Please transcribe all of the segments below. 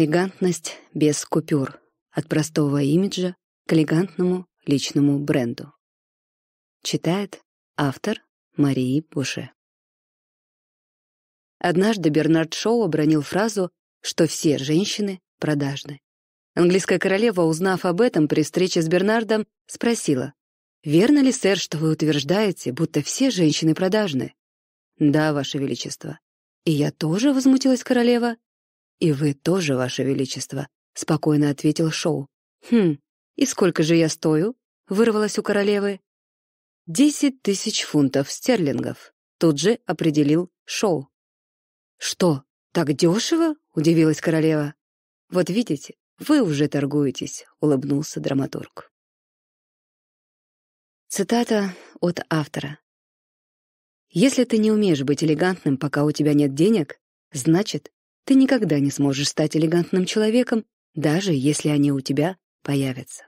Элегантность без купюр. От простого имиджа к элегантному личному бренду. Читает автор Марии Буше. Однажды Бернард Шоу обронил фразу, что все женщины продажны. Английская королева, узнав об этом при встрече с Бернардом, спросила, «Верно ли, сэр, что вы утверждаете, будто все женщины продажны?» «Да, ваше величество». «И я тоже», — возмутилась королева, «И вы тоже, Ваше Величество», — спокойно ответил Шоу. «Хм, и сколько же я стою?» — вырвалась у королевы. «Десять тысяч фунтов стерлингов», — тут же определил Шоу. «Что, так дешево?» — удивилась королева. «Вот видите, вы уже торгуетесь», — улыбнулся драматург. Цитата от автора. «Если ты не умеешь быть элегантным, пока у тебя нет денег, значит, ты никогда не сможешь стать элегантным человеком, даже если они у тебя появятся.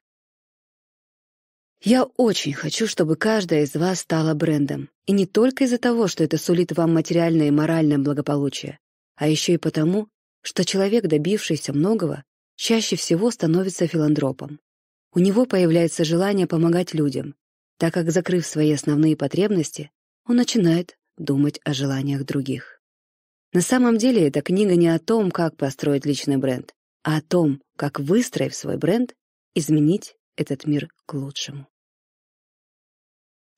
Я очень хочу, чтобы каждая из вас стала брендом. И не только из-за того, что это сулит вам материальное и моральное благополучие, а еще и потому, что человек, добившийся многого, чаще всего становится филантропом. У него появляется желание помогать людям, так как, закрыв свои основные потребности, он начинает думать о желаниях других. На самом деле эта книга не о том, как построить личный бренд, а о том, как, выстроив свой бренд, изменить этот мир к лучшему.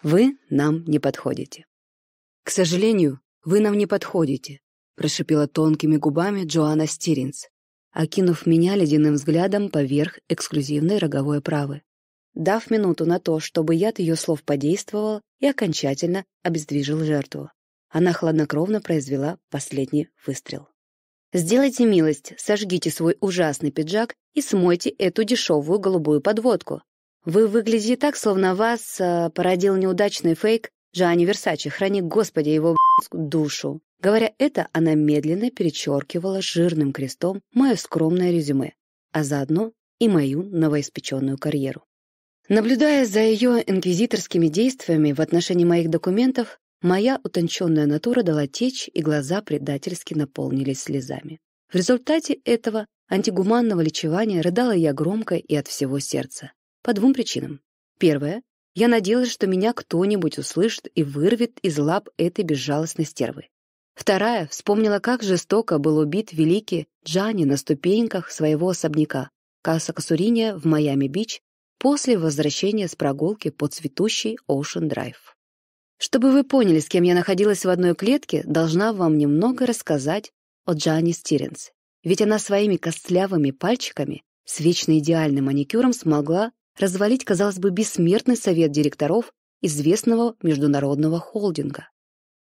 «Вы нам не подходите». «К сожалению, вы нам не подходите», — прошипела тонкими губами Джоанна Стиринс, окинув меня ледяным взглядом поверх эксклюзивной роговой правы, дав минуту на то, чтобы яд ее слов подействовал и окончательно обездвижил жертву. Она хладнокровно произвела последний выстрел. «Сделайте милость, сожгите свой ужасный пиджак и смойте эту дешевую голубую подводку. Вы выглядите так, словно вас э, породил неудачный фейк Джоанни Версачи, храни, Господи, его душу». Говоря это, она медленно перечеркивала жирным крестом мое скромное резюме, а заодно и мою новоиспеченную карьеру. Наблюдая за ее инквизиторскими действиями в отношении моих документов, Моя утонченная натура дала течь, и глаза предательски наполнились слезами. В результате этого антигуманного лечевания рыдала я громко и от всего сердца. По двум причинам. Первое. Я надеялась, что меня кто-нибудь услышит и вырвет из лап этой безжалостной стервы. Вторая вспомнила, как жестоко был убит великий Джани на ступеньках своего особняка Каса Касуриния в Майами-Бич после возвращения с прогулки по цветущей Ocean Drive. Чтобы вы поняли, с кем я находилась в одной клетке, должна вам немного рассказать о Джанни Стиренс. Ведь она своими костлявыми пальчиками с вечно идеальным маникюром смогла развалить, казалось бы, бессмертный совет директоров известного международного холдинга.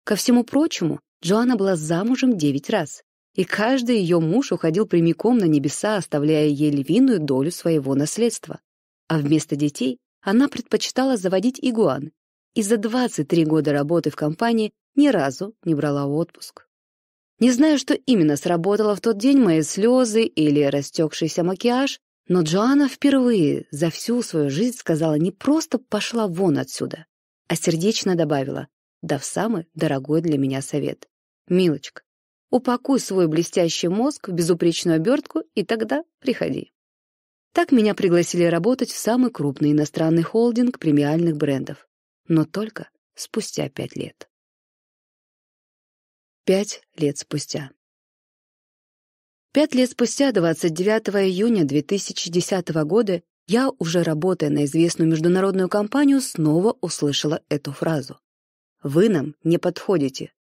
Ко всему прочему, Джоанна была замужем девять раз, и каждый ее муж уходил прямиком на небеса, оставляя ей львиную долю своего наследства. А вместо детей она предпочитала заводить игуан и за 23 года работы в компании ни разу не брала отпуск. Не знаю, что именно сработало в тот день, мои слезы или растекшийся макияж, но Джоанна впервые за всю свою жизнь сказала не просто «пошла вон отсюда», а сердечно добавила «дав самый дорогой для меня совет». «Милочка, упакуй свой блестящий мозг в безупречную обертку и тогда приходи». Так меня пригласили работать в самый крупный иностранный холдинг премиальных брендов но только спустя пять лет. Пять лет спустя. Пять лет спустя, 29 июня 2010 года, я, уже работая на известную международную компанию, снова услышала эту фразу. «Вы нам не подходите».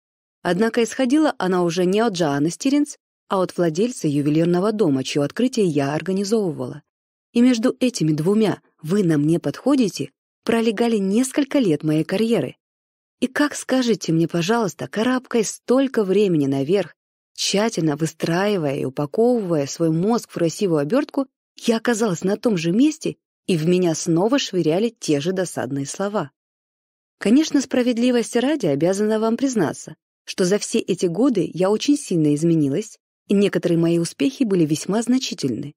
Однако исходила она уже не от Джоанны Стиринс, а от владельца ювелирного дома, чье открытие я организовывала. И между этими двумя «вы нам не подходите» пролегали несколько лет моей карьеры. И как, скажите мне, пожалуйста, карабкой столько времени наверх, тщательно выстраивая и упаковывая свой мозг в красивую обертку, я оказалась на том же месте, и в меня снова швыряли те же досадные слова. Конечно, справедливости ради обязана вам признаться, что за все эти годы я очень сильно изменилась, и некоторые мои успехи были весьма значительны.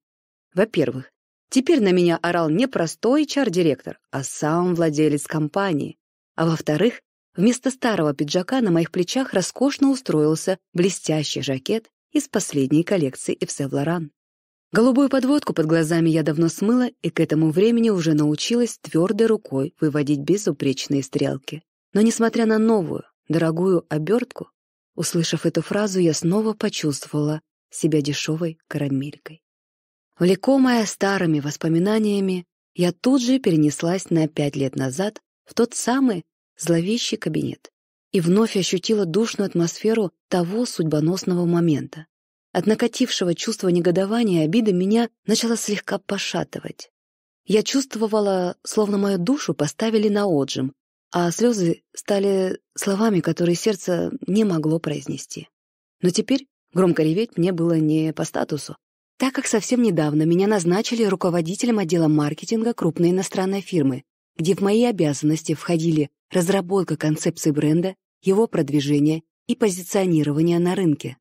Во-первых, Теперь на меня орал не простой HR-директор, а сам владелец компании. А во-вторых, вместо старого пиджака на моих плечах роскошно устроился блестящий жакет из последней коллекции Ивсев Лоран. Голубую подводку под глазами я давно смыла и к этому времени уже научилась твердой рукой выводить безупречные стрелки. Но несмотря на новую, дорогую обертку, услышав эту фразу, я снова почувствовала себя дешевой карамелькой. Влекомая старыми воспоминаниями, я тут же перенеслась на пять лет назад в тот самый зловещий кабинет и вновь ощутила душную атмосферу того судьбоносного момента. От накатившего чувства негодования и обиды меня начало слегка пошатывать. Я чувствовала, словно мою душу поставили на отжим, а слезы стали словами, которые сердце не могло произнести. Но теперь громко реветь мне было не по статусу, так как совсем недавно меня назначили руководителем отдела маркетинга крупной иностранной фирмы, где в мои обязанности входили разработка концепции бренда, его продвижение и позиционирование на рынке.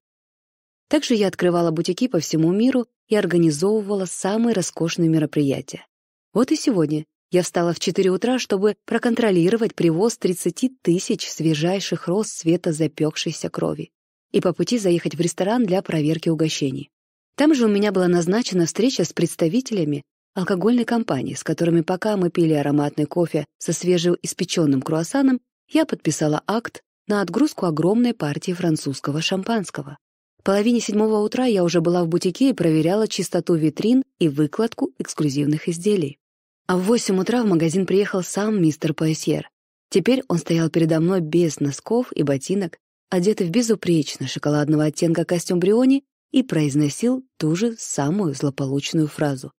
Также я открывала бутики по всему миру и организовывала самые роскошные мероприятия. Вот и сегодня я встала в 4 утра, чтобы проконтролировать привоз 30 тысяч свежайших роз цвета запекшейся крови и по пути заехать в ресторан для проверки угощений. Там же у меня была назначена встреча с представителями алкогольной компании, с которыми пока мы пили ароматный кофе со свежеиспеченным круассаном, я подписала акт на отгрузку огромной партии французского шампанского. В половине седьмого утра я уже была в бутике и проверяла чистоту витрин и выкладку эксклюзивных изделий. А в восемь утра в магазин приехал сам мистер Пуассьер. Теперь он стоял передо мной без носков и ботинок, одетый в безупречно шоколадного оттенка костюм Бриони и произносил ту же самую злополучную фразу.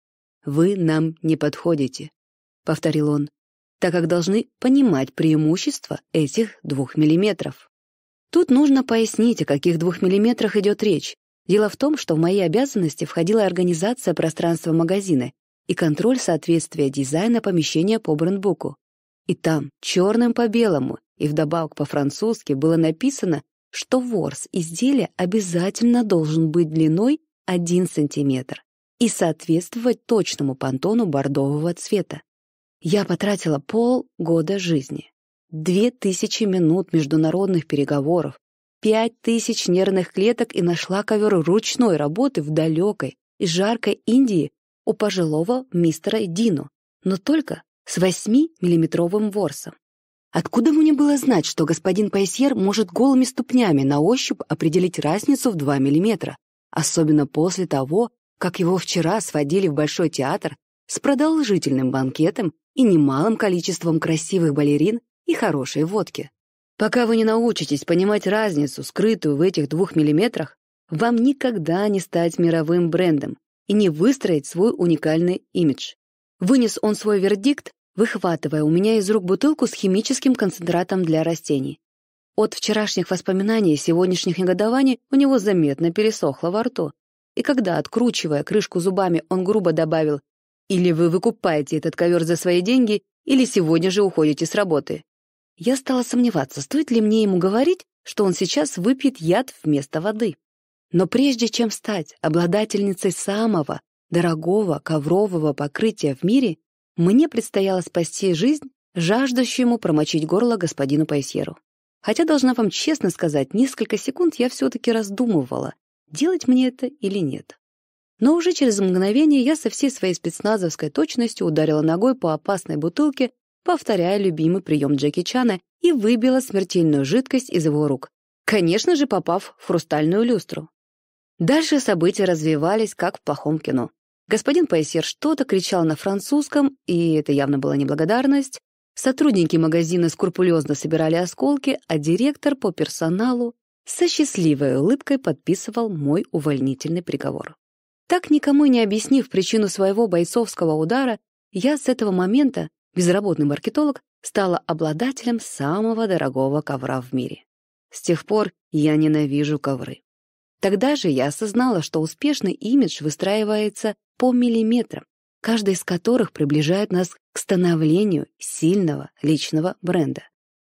«Вы нам не подходите», — повторил он, так как должны понимать преимущества этих двух миллиметров. Тут нужно пояснить, о каких двух миллиметрах идет речь. Дело в том, что в мои обязанности входила организация пространства магазина и контроль соответствия дизайна помещения по брендбуку. И там, черным по белому, и вдобавок по-французски, было написано, что ворс изделия обязательно должен быть длиной 1 см и соответствовать точному понтону бордового цвета. Я потратила полгода жизни, две тысячи минут международных переговоров, пять тысяч нервных клеток и нашла ковер ручной работы в далекой и жаркой Индии у пожилого мистера Дину, но только с 8-миллиметровым ворсом. Откуда мне было знать, что господин Пайсьер может голыми ступнями на ощупь определить разницу в 2 миллиметра, особенно после того, как его вчера сводили в Большой театр с продолжительным банкетом и немалым количеством красивых балерин и хорошей водки. Пока вы не научитесь понимать разницу, скрытую в этих двух миллиметрах, вам никогда не стать мировым брендом и не выстроить свой уникальный имидж. Вынес он свой вердикт, выхватывая у меня из рук бутылку с химическим концентратом для растений. От вчерашних воспоминаний и сегодняшних негодований у него заметно пересохло во рту. И когда, откручивая крышку зубами, он грубо добавил «Или вы выкупаете этот ковер за свои деньги, или сегодня же уходите с работы». Я стала сомневаться, стоит ли мне ему говорить, что он сейчас выпьет яд вместо воды. Но прежде чем стать обладательницей самого дорогого коврового покрытия в мире, мне предстояло спасти жизнь, жаждущему промочить горло господину Пайсьеру. Хотя, должна вам честно сказать, несколько секунд я все-таки раздумывала, делать мне это или нет. Но уже через мгновение я со всей своей спецназовской точностью ударила ногой по опасной бутылке, повторяя любимый прием Джеки Чана, и выбила смертельную жидкость из его рук, конечно же, попав в хрустальную люстру. Дальше события развивались, как в плохом кино. Господин Пайсер что-то кричал на французском, и это явно была неблагодарность. Сотрудники магазина скрупулезно собирали осколки, а директор по персоналу со счастливой улыбкой подписывал мой увольнительный приговор. Так никому не объяснив причину своего бойцовского удара, я с этого момента, безработный маркетолог, стала обладателем самого дорогого ковра в мире. С тех пор я ненавижу ковры. Тогда же я осознала, что успешный имидж выстраивается по миллиметрам, каждый из которых приближает нас к становлению сильного личного бренда.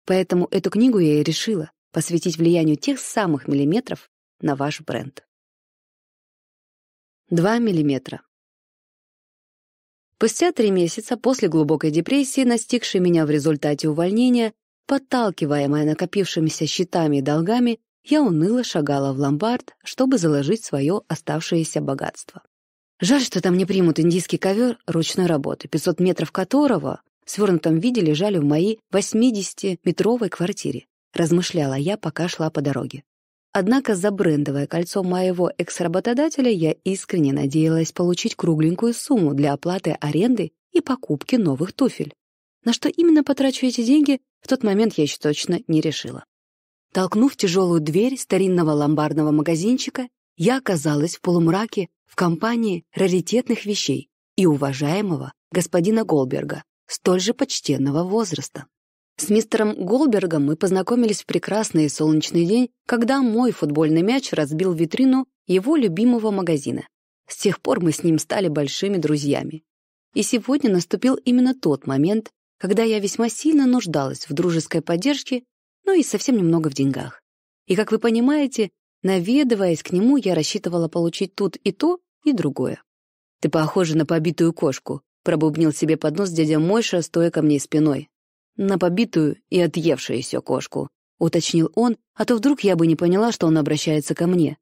Поэтому эту книгу я и решила посвятить влиянию тех самых миллиметров на ваш бренд. 2 миллиметра. Спустя три месяца после глубокой депрессии, настигшей меня в результате увольнения, подталкиваемая накопившимися счетами и долгами, я уныло шагала в ломбард, чтобы заложить свое оставшееся богатство. Жаль, что там не примут индийский ковер ручной работы, 500 метров которого в свернутом виде лежали в моей 80-метровой квартире. Размышляла я, пока шла по дороге. Однако за брендовое кольцо моего экс-работодателя я искренне надеялась получить кругленькую сумму для оплаты аренды и покупки новых туфель. На что именно потрачу эти деньги, в тот момент я еще точно не решила. Толкнув тяжелую дверь старинного ломбардного магазинчика, я оказалась в полумраке в компании раритетных вещей и уважаемого господина Голберга, столь же почтенного возраста. С мистером Голбергом мы познакомились в прекрасный солнечный день, когда мой футбольный мяч разбил витрину его любимого магазина. С тех пор мы с ним стали большими друзьями. И сегодня наступил именно тот момент, когда я весьма сильно нуждалась в дружеской поддержке, ну и совсем немного в деньгах. И, как вы понимаете, Наведываясь к нему, я рассчитывала получить тут и то, и другое. «Ты похожа на побитую кошку», — пробубнил себе под нос дядя Мойша, стоя ко мне спиной. «На побитую и отъевшуюся кошку», — уточнил он, а то вдруг я бы не поняла, что он обращается ко мне.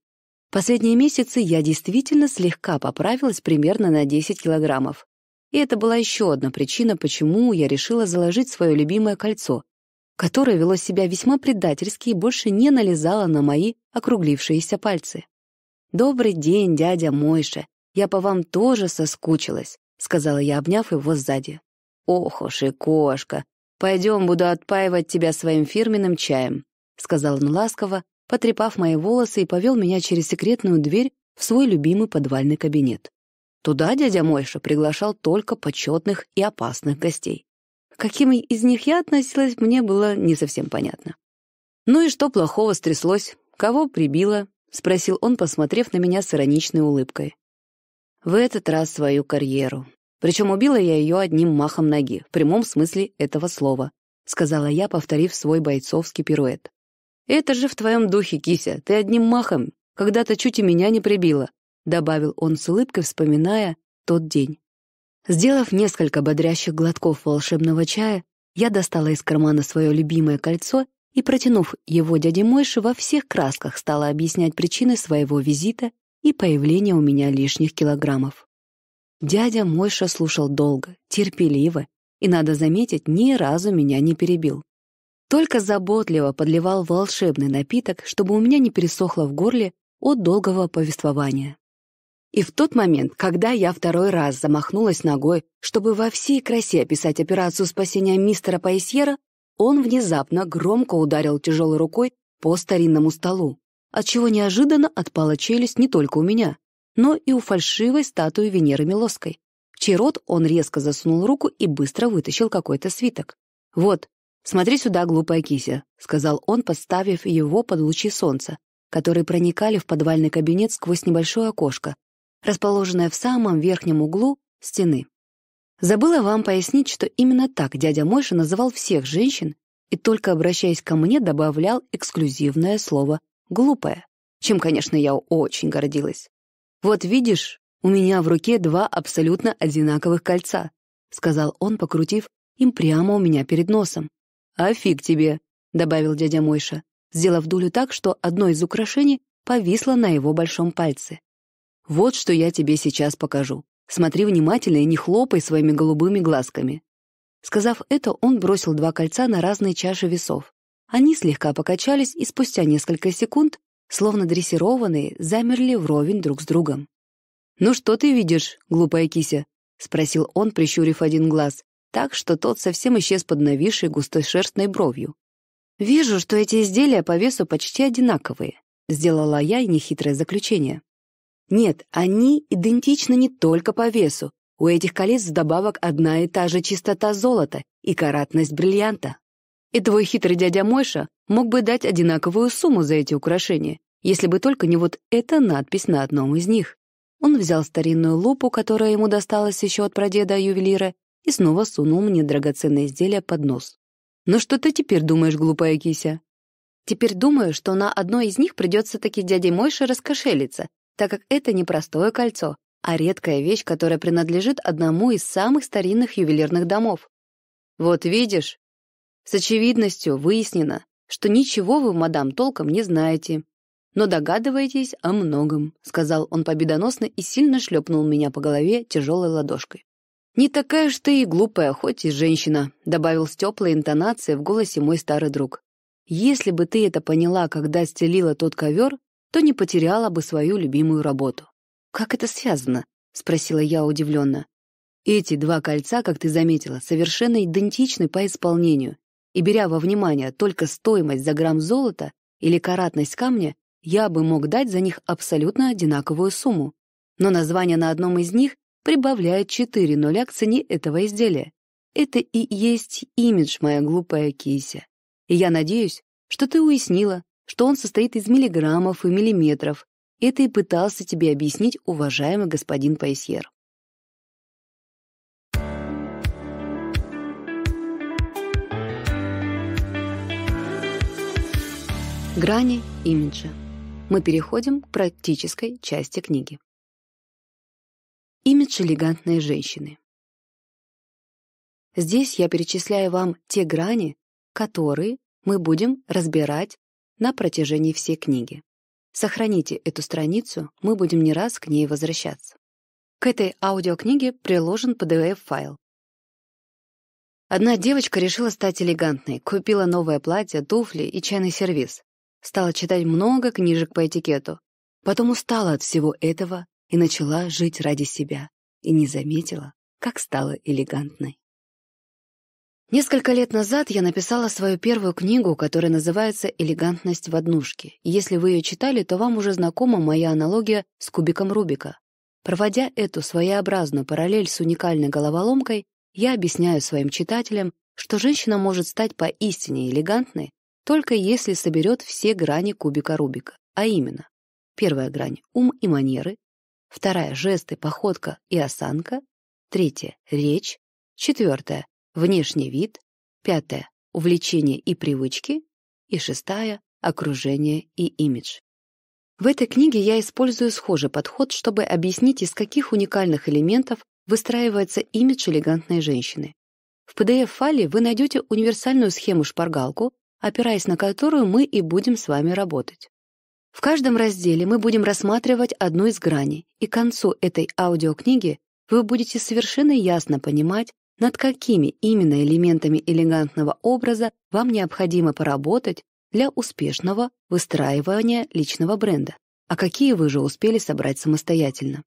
Последние месяцы я действительно слегка поправилась примерно на 10 килограммов. И это была еще одна причина, почему я решила заложить свое любимое кольцо, которое вело себя весьма предательски и больше не налезало на мои округлившиеся пальцы. «Добрый день, дядя Мойша. Я по вам тоже соскучилась», — сказала я, обняв его сзади. «Ох уж и кошка. Пойдем, буду отпаивать тебя своим фирменным чаем», — сказал он ласково, потрепав мои волосы и повел меня через секретную дверь в свой любимый подвальный кабинет. Туда дядя Мойша приглашал только почетных и опасных гостей. К каким из них я относилась, мне было не совсем понятно. «Ну и что плохого стряслось? Кого прибило?» — спросил он, посмотрев на меня с ироничной улыбкой. В этот раз свою карьеру. Причем убила я ее одним махом ноги, в прямом смысле этого слова, — сказала я, повторив свой бойцовский пируэт. «Это же в твоем духе, кися, ты одним махом, когда-то чуть и меня не прибила», — добавил он с улыбкой, вспоминая тот день. Сделав несколько бодрящих глотков волшебного чая, я достала из кармана свое любимое кольцо и, протянув его дяде Мойше, во всех красках стала объяснять причины своего визита и появления у меня лишних килограммов. Дядя Мойша слушал долго, терпеливо, и, надо заметить, ни разу меня не перебил. Только заботливо подливал волшебный напиток, чтобы у меня не пересохло в горле от долгого повествования. И в тот момент, когда я второй раз замахнулась ногой, чтобы во всей красе описать операцию спасения мистера Паисьера, он внезапно громко ударил тяжелой рукой по старинному столу, отчего неожиданно отпала челюсть не только у меня, но и у фальшивой статуи Венеры Милоской, в чей рот он резко засунул руку и быстро вытащил какой-то свиток. «Вот, смотри сюда, глупая кися», — сказал он, подставив его под лучи солнца, которые проникали в подвальный кабинет сквозь небольшое окошко, расположенная в самом верхнем углу стены. Забыла вам пояснить, что именно так дядя Мойша называл всех женщин и только обращаясь ко мне добавлял эксклюзивное слово «глупое», чем, конечно, я очень гордилась. «Вот видишь, у меня в руке два абсолютно одинаковых кольца», сказал он, покрутив им прямо у меня перед носом. «А фиг тебе», — добавил дядя Мойша, сделав дулю так, что одно из украшений повисло на его большом пальце. Вот что я тебе сейчас покажу. Смотри внимательно и не хлопай своими голубыми глазками». Сказав это, он бросил два кольца на разные чаши весов. Они слегка покачались и спустя несколько секунд, словно дрессированные, замерли вровень друг с другом. «Ну что ты видишь, глупая кися?» — спросил он, прищурив один глаз, так что тот совсем исчез под нависшей густой шерстной бровью. «Вижу, что эти изделия по весу почти одинаковые», — сделала я нехитрое заключение. Нет, они идентичны не только по весу. У этих колец вдобавок одна и та же чистота золота и каратность бриллианта. И твой хитрый дядя Мойша мог бы дать одинаковую сумму за эти украшения, если бы только не вот эта надпись на одном из них. Он взял старинную лупу, которая ему досталась еще от прадеда-ювелира, и снова сунул мне драгоценное изделие под нос. «Ну что ты теперь думаешь, глупая кися?» «Теперь думаю, что на одной из них придется таки дяде Мойше раскошелиться, так как это не простое кольцо, а редкая вещь, которая принадлежит одному из самых старинных ювелирных домов. Вот видишь, с очевидностью выяснено, что ничего вы, мадам, толком не знаете, но догадываетесь о многом», — сказал он победоносно и сильно шлепнул меня по голове тяжелой ладошкой. «Не такая уж ты и глупая, хоть и женщина», — добавил с теплой интонацией в голосе мой старый друг. «Если бы ты это поняла, когда стелила тот ковер, то не потеряла бы свою любимую работу. «Как это связано?» — спросила я удивленно. «Эти два кольца, как ты заметила, совершенно идентичны по исполнению, и беря во внимание только стоимость за грамм золота или каратность камня, я бы мог дать за них абсолютно одинаковую сумму. Но название на одном из них прибавляет 4 нуля к цене этого изделия. Это и есть имидж, моя глупая кися. И я надеюсь, что ты уяснила, что он состоит из миллиграммов и миллиметров. Это и пытался тебе объяснить уважаемый господин Пайсьер. Грани имиджа. Мы переходим к практической части книги. Имидж элегантной женщины. Здесь я перечисляю вам те грани, которые мы будем разбирать на протяжении всей книги. Сохраните эту страницу, мы будем не раз к ней возвращаться. К этой аудиокниге приложен PDF-файл. Одна девочка решила стать элегантной, купила новое платье, туфли и чайный сервиз. Стала читать много книжек по этикету. Потом устала от всего этого и начала жить ради себя. И не заметила, как стала элегантной. Несколько лет назад я написала свою первую книгу, которая называется «Элегантность в однушке». Если вы ее читали, то вам уже знакома моя аналогия с кубиком Рубика. Проводя эту своеобразную параллель с уникальной головоломкой, я объясняю своим читателям, что женщина может стать поистине элегантной, только если соберет все грани кубика Рубика, а именно первая грань – ум и манеры, вторая – жесты, походка и осанка, третья – речь, четвертая Внешний вид. Пятое. Увлечение и привычки. И шестая. Окружение и имидж. В этой книге я использую схожий подход, чтобы объяснить, из каких уникальных элементов выстраивается имидж элегантной женщины. В PDF-файле вы найдете универсальную схему-шпаргалку, опираясь на которую мы и будем с вами работать. В каждом разделе мы будем рассматривать одну из граней, и к концу этой аудиокниги вы будете совершенно ясно понимать, над какими именно элементами элегантного образа вам необходимо поработать для успешного выстраивания личного бренда, а какие вы же успели собрать самостоятельно.